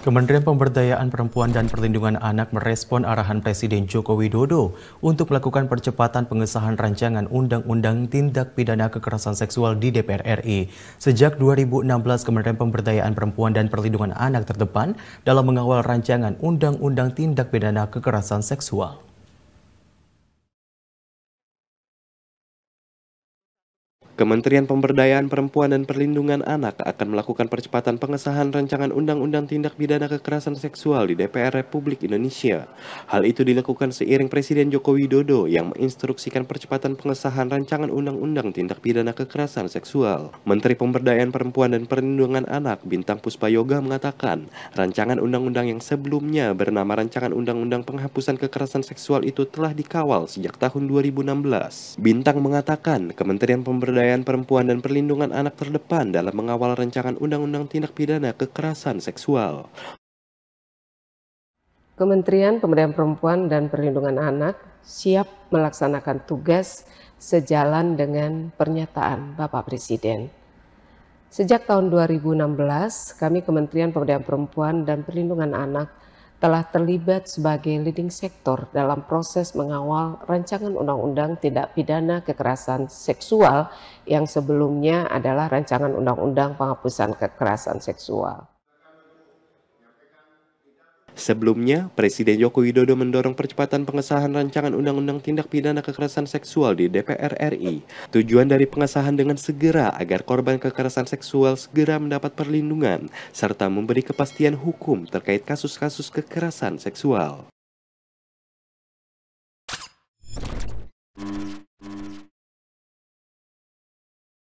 Kementerian Pemberdayaan Perempuan dan Perlindungan Anak merespon arahan Presiden Joko Widodo untuk melakukan percepatan pengesahan rancangan Undang-Undang Tindak Pidana Kekerasan Seksual di DPR RI. Sejak 2016, Kementerian Pemberdayaan Perempuan dan Perlindungan Anak terdepan dalam mengawal rancangan Undang-Undang Tindak Pidana Kekerasan Seksual. Kementerian Pemberdayaan Perempuan dan Perlindungan Anak akan melakukan percepatan pengesahan rancangan Undang-Undang Tindak Pidana Kekerasan Seksual di DPR Republik Indonesia. Hal itu dilakukan seiring Presiden Joko Widodo yang menginstruksikan percepatan pengesahan rancangan Undang-Undang Tindak Pidana Kekerasan Seksual. Menteri Pemberdayaan Perempuan dan Perlindungan Anak Bintang Puspayoga mengatakan, rancangan undang-undang yang sebelumnya bernama Rancangan Undang-Undang Penghapusan Kekerasan Seksual itu telah dikawal sejak tahun 2016. Bintang mengatakan, Kementerian Pemberdayaan pemberdayaan perempuan dan perlindungan anak terdepan dalam mengawal rancangan Undang-Undang Tindak Pidana Kekerasan Seksual. Kementerian Pemberdayaan Perempuan dan Perlindungan Anak siap melaksanakan tugas sejalan dengan pernyataan Bapak Presiden. Sejak tahun 2016, kami Kementerian Pemberdayaan Perempuan dan Perlindungan Anak telah terlibat sebagai leading sektor dalam proses mengawal rancangan undang-undang tindak pidana kekerasan seksual yang sebelumnya adalah rancangan undang-undang penghapusan kekerasan seksual. Sebelumnya, Presiden Joko Widodo mendorong percepatan pengesahan rancangan Undang-Undang Tindak Pidana Kekerasan Seksual di DPR RI. Tujuan dari pengesahan dengan segera agar korban kekerasan seksual segera mendapat perlindungan, serta memberi kepastian hukum terkait kasus-kasus kekerasan seksual.